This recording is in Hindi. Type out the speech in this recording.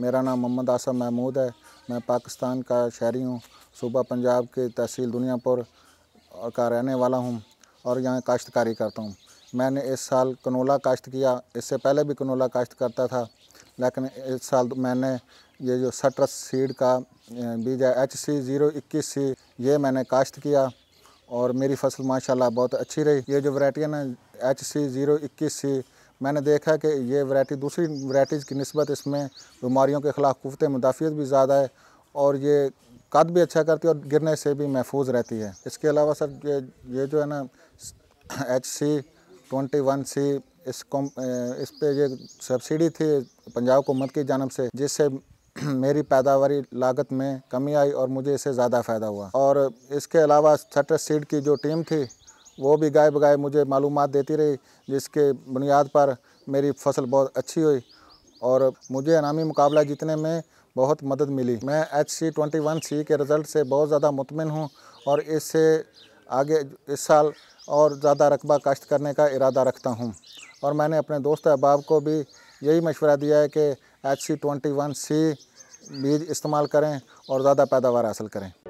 मेरा नाम मोहम्मद आसम महमूद है मैं पाकिस्तान का शहरी हूँ सूबा पंजाब के तहसील दुनियापुर का रहने वाला हूँ और यहाँ काश्तकारी करता हूँ मैंने इस साल कनोला काश्त किया इससे पहले भी कनोला काश्त करता था लेकिन इस साल तो मैंने ये जो सट्रस सीड का बीज है एच सी ज़ीरो इक्कीस सी ये मैंने काश्त किया और मेरी फसल माशाल्लाह बहुत अच्छी रही ये जो वरायटियाँ ना एच सी ज़ीरो इक्कीस सी मैंने देखा कि ये वैरायटी दूसरी वैरायटीज़ की नस्बत इसमें बीमारियों के ख़िलाफ़ कुत मुदाफियत भी ज़्यादा है और ये कद भी अच्छा करती है और गिरने से भी महफूज रहती है इसके अलावा सर ये ये जो है ना H C twenty one C इस कॉम इस पे ये सब्सिडी थी पंजाब हुकूमत की जानब से जिससे मेरी पैदावारी लागत में कमी आई और मुझे इससे ज़्यादा फ़ायदा हुआ और इसके अलावा सटर सीड की जो टीम थी वो भी गाय गाय मुझे मालूम देती रही जिसके बुनियाद पर मेरी फसल बहुत अच्छी हुई और मुझे इनामी मुकाबला जीतने में बहुत मदद मिली मैं H C twenty one C के रिज़ल्ट से बहुत ज़्यादा मुतमिन हूँ और इससे आगे इस साल और ज़्यादा रकबा काश्त करने का इरादा रखता हूँ और मैंने अपने दोस्त अहबाब को भी यही मशवरा दिया है कि H C twenty one C बीज इस्तेमाल करें और ज़्यादा पैदावार हासिल करें